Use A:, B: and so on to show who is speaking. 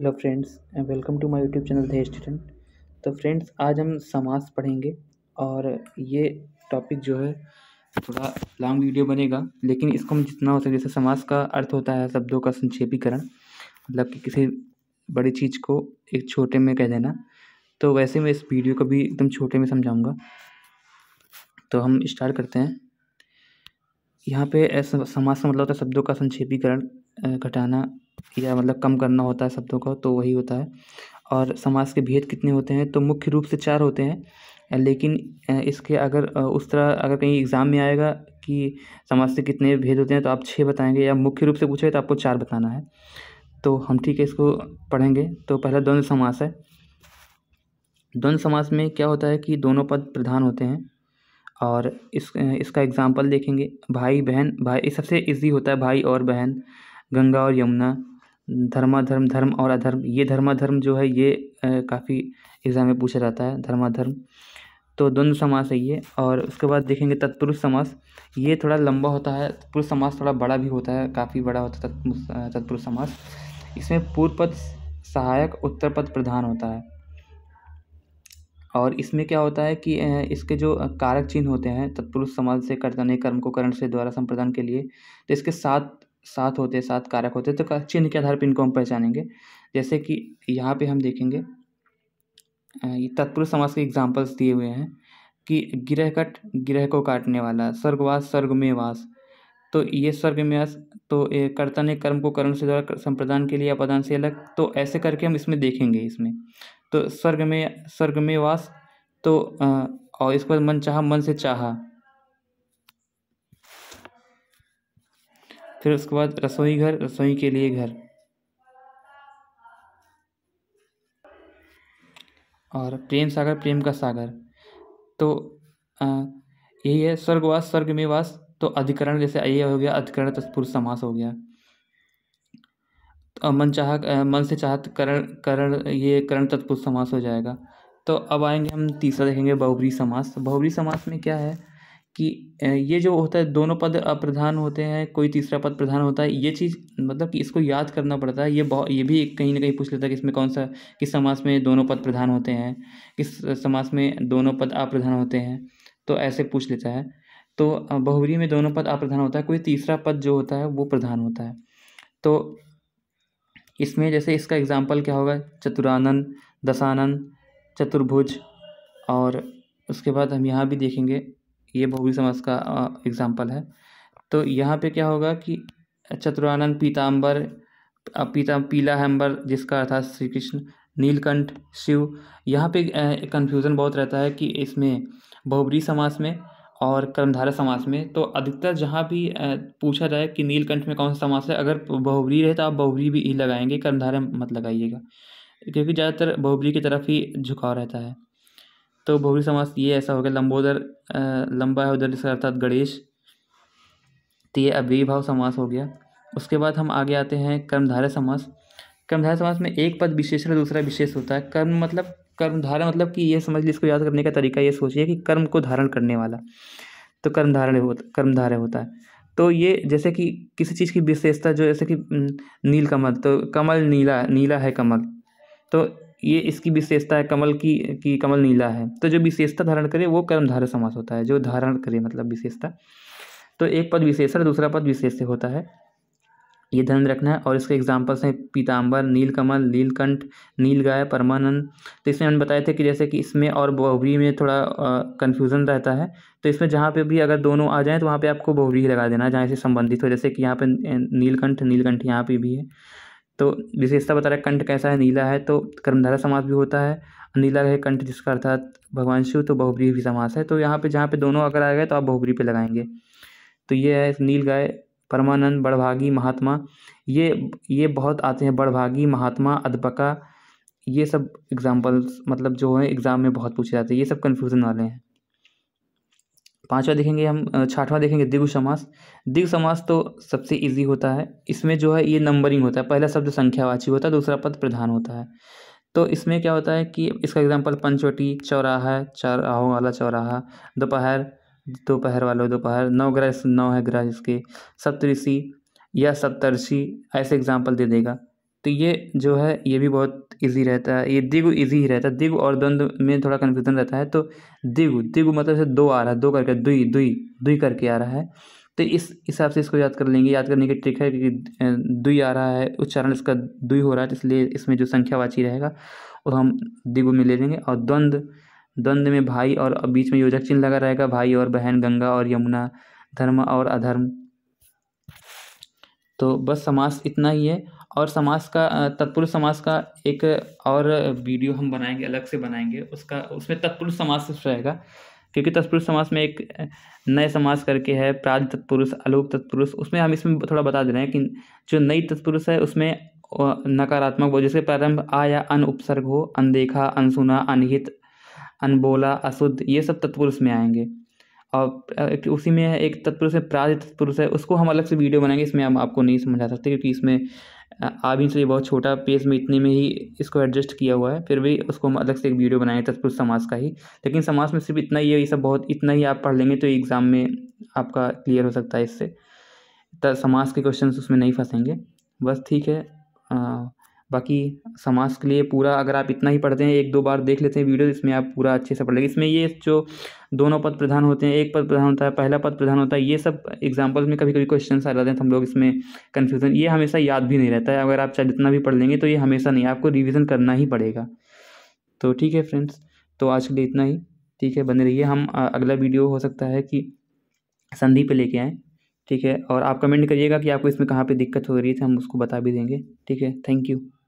A: hello friends and welcome to my YouTube channel धेर student तो friends आज हम समास पढ़ेंगे और ये टॉपिक जो है थोड़ा लॉन्ग वीडियो बनेगा लेकिन इसको हम जितना हो सके जैसे समास का अर्थ होता है शब्दों का संक्षेपीकरण मतलब कि किसी बड़ी चीज़ को एक छोटे में कह देना तो वैसे मैं इस वीडियो को भी एकदम छोटे में समझाऊँगा तो हम स्टार्ट करते हैं यहाँ पर समास का मतलब होता है शब्दों का संक्षेपीकरण घटाना या मतलब कम करना होता है शब्दों को तो वही होता है और समाज के भेद कितने होते हैं तो मुख्य रूप से चार होते हैं लेकिन इसके अगर उस तरह अगर कहीं एग्ज़ाम में आएगा कि समाज से कितने भेद होते हैं तो आप छः बताएंगे या मुख्य रूप से पूछे तो आपको चार बताना है तो हम ठीक है इसको पढ़ेंगे तो पहला द्वंद्व समास है द्वंद्व समास में क्या होता है कि दोनों पद प्रधान होते हैं और इस इसका एग्ज़ाम्पल देखेंगे भाई बहन भाई सबसे ईजी होता है भाई और बहन गंगा और यमुना धर्माधर्म धर्म और अधर्म ये धर्माधर्म जो है ये काफ़ी एग्ज़ाम में पूछा जाता है धर्माधर्म तो द्वंद्व समास है ये और उसके बाद देखेंगे तत्पुरुष समास ये थोड़ा लंबा होता है तत्पुरुष समास थोड़ा बड़ा भी होता है काफ़ी बड़ा होता है तत्पुरुष समास इसमें पूर्व पद सहायक उत्तर पद प्रधान होता है और इसमें क्या होता है कि इसके जो कारक चिन्ह होते हैं तत्पुरुष समाज से कर्तने कर्म को करण से द्वारा संप्रदान के लिए तो इसके सात सात होते हैं सात कारक होते हैं तो चिन्ह के आधार पर इनको हम पहचानेंगे जैसे कि यहाँ पे हम देखेंगे तत्पुरुष समाज के एग्जाम्पल्स दिए हुए हैं कि कट गिरह को काटने वाला स्वर्गवास स्वर्ग में वास तो ये स्वर्ग में वास तो कर्ता ने कर्म को कर्म से द्वारा संप्रदान के लिए अपदान से अलग तो ऐसे करके हम इसमें देखेंगे इसमें तो स्वर्ग में स्वर्ग में वास तो और इसके बाद मन चाह मन से चाहा फिर उसके बाद रसोई घर रसोई के लिए घर और प्रेम सागर प्रेम का सागर तो यही है स्वर्गवास स्वर्ग में वास तो अधिकरण जैसे ये हो गया अधिकरण तत्पुरुष तो समास हो गया तो मन चाह मन से चाहत करण करण ये करण तत्पुरुष समास हो जाएगा तो अब आएंगे हम तीसरा देखेंगे बहुबरी समास तो बहुबरी समास में क्या है कि ये जो होता है दोनों पद अप्रधान होते हैं कोई तीसरा पद प्रधान होता है ये चीज़ मतलब कि इसको याद करना पड़ता है ये बहुत ये भी कहीं ना कहीं पूछ लेता है कि इसमें कौन सा किस समास में दोनों पद प्रधान होते हैं किस समास में दोनों पद अप्रधान होते हैं तो ऐसे पूछ लेता है तो बहुवरी में दोनों पद अप्रधान होता है कोई तीसरा पद जो होता है वो प्रधान होता है तो इसमें जैसे इसका एग्ज़ाम्पल क्या होगा चतुरानन दशानन चतुर्भुज और उसके बाद हम यहाँ भी देखेंगे ये भोगी समास का एग्ज़ाम्पल है तो यहाँ पे क्या होगा कि चतुरानंद पीताम्बर पीता पीला हैम्बर जिसका अर्थात श्री कृष्ण नीलकंठ शिव यहाँ पे कन्फ्यूज़न बहुत रहता है कि इसमें बहुबरी समास में और कर्मधारा समास में तो अधिकतर जहाँ भी पूछा जाए कि नीलकंठ में कौन सा समास है अगर बहुबरी रहे तो आप बहुबरी भी ही लगाएंगे कर्मधारा मत लगाइएगा क्योंकि ज़्यादातर बहुबरी की तरफ ही झुकाव रहता है तो बहुरी समास तो ये ऐसा हो गया लंबोदर लंबा है उधर जिसका अर्थात गणेश तो ये अव्यभाव समास हो गया उसके बाद हम आगे आते हैं कर्मधारय समास कर्मधारय समास में एक पद विशेष और दूसरा विशेष होता है कर्म मतलब कर्मधारा मतलब कि ये समझ लीजिए इसको याद करने का तरीका ये सोचिए कि कर्म को धारण करने वाला तो कर्मधारण होता कर्मधारय होता है तो ये जैसे कि किसी चीज़ की विशेषता जो जैसे कि नील कमल तो कमल नीला नीला है कमल तो ये इसकी विशेषता है कमल की कि कमल नीला है तो जो विशेषता धारण करे वो कर्मधार समास होता है जो धारण करे मतलब विशेषता तो एक पद विशेषण दूसरा पद विशेष होता है ये ध्यान रखना है और इसके एग्जाम्पल्स हैं पीताम्बर नीलकमल नीलकंठ नीलगाय परमानंद तो इसमें हमने बताए थे कि जैसे कि इसमें और बहुरी में थोड़ा कन्फ्यूज़न रहता है तो इसमें जहाँ पे भी अगर दोनों आ जाएँ तो वहाँ पे आपको बहुवरी लगा देना है जहाँ से संबंधित हो जैसे कि यहाँ पे नीलकंठ नीलकंठ यहाँ पे भी है तो विशेषता बता रहा है कंठ कैसा है नीला है तो कर्मधारा समास भी होता है नीला है कंठ जिसका अर्थात भगवान शिव तो बहुबरी भी समास है तो यहाँ पे जहाँ पे दोनों अगर आ गए तो आप बहुबरी पे लगाएंगे तो ये है नील गाय परमानंद बड़भागी महात्मा ये ये बहुत आते हैं बड़भागी महात्मा अधपका ये सब एग्ज़ाम्पल्स मतलब जो है एग्ज़ाम में बहुत पूछे जाते हैं ये सब कन्फ्यूज़न वाले हैं पांचवा देखेंगे हम छठवां देखेंगे दिग्व समास दिग समास तो सबसे इजी होता है इसमें जो है ये नंबरिंग होता है पहला शब्द संख्यावाची होता है दूसरा पद प्रधान होता है तो इसमें क्या होता है कि इसका एग्जाम्पल पंचवटी चौराहा चौराहों वाला चौराहा दोपहर दोपहर वाले दोपहर नौ ग्रह नौ है ग्रह इसके सप्तऋषि या सप्तर्षि ऐसे एग्जाम्पल दे देगा तो ये जो है ये भी बहुत ईजी रहता है ये दिगु इजी ही रहता है दिगु और द्वंद्व में थोड़ा कन्फ्यूजन रहता है तो दिगु दिगु मतलब से दो आ रहा है दो करके दुई दुई दुई करके आ रहा है तो इस हिसाब से इसको याद कर लेंगे याद करने की ट्रिक है कि दुई आ रहा है उच्चारण इसका दुई हो रहा है इसलिए इसमें जो संख्यावाची रहेगा वो हम दिगु में ले लेंगे और द्वंद्व द्वंद्व में भाई और बीच में योजक चिन्ह लगा रहेगा भाई और बहन गंगा और यमुना धर्म और अधर्म तो बस समास इतना ही है और समास का तत्पुरुष समास का एक और वीडियो हम बनाएंगे अलग से बनाएंगे उसका उसमें तत्पुरुष समास रहेगा क्योंकि तत्पुरुष समास में एक नए समास करके है प्राज तत्पुरुष आलोक तत्पुरुष उसमें हम इसमें थोड़ा बता दे रहे हैं कि जो नई तत्पुरुष है उसमें नकारात्मक वो जैसे प्रारंभ आ या अन उपसर्ग हो अनदेखा अनसुना अनहित अनबोला अशुद्ध ये सब तत्पुरुष में आएंगे और उसी में एक तत्पुरुष है प्राय तत्पुरुष है उसको हम अलग से वीडियो बनाएंगे इसमें हम आपको नहीं समझा सकते क्योंकि इसमें आब इंच बहुत छोटा पेज में इतने में ही इसको एडजस्ट किया हुआ है फिर भी उसको हम अलग से एक वीडियो बनाएंगे तत्पुरुष समाज का ही लेकिन समाज में सिर्फ इतना ही है ये सब बहुत इतना ही आप पढ़ लेंगे तो एग्ज़ाम में आपका क्लियर हो सकता है इससे समाज के क्वेश्चन उसमें नहीं फंसेंगे बस ठीक है बाकी समाज के लिए पूरा अगर आप इतना ही पढ़ते हैं एक दो बार देख लेते हैं वीडियो तो इसमें आप पूरा अच्छे से पढ़ लेंगे इसमें ये जो दोनों पद प्रधान होते हैं एक पद प्रधान होता है पहला पद प्रधान होता है ये सब एग्जांपल्स में कभी कभी क्वेश्चन आ जाते हैं तो हम लोग इसमें कन्फ्यूज़न ये हमेशा याद भी नहीं रहता है अगर आप चाहे जितना भी पढ़ लेंगे तो ये हमेशा नहीं आपको रिविज़न करना ही पड़ेगा तो ठीक है फ्रेंड्स तो आज के लिए इतना ही ठीक है बने रहिए हम अगला वीडियो हो सकता है कि संधि पर लेके आएँ ठीक है और आप कमेंट करिएगा कि आपको इसमें कहाँ पे दिक्कत हो रही थी तो हम उसको बता भी देंगे ठीक है थैंक यू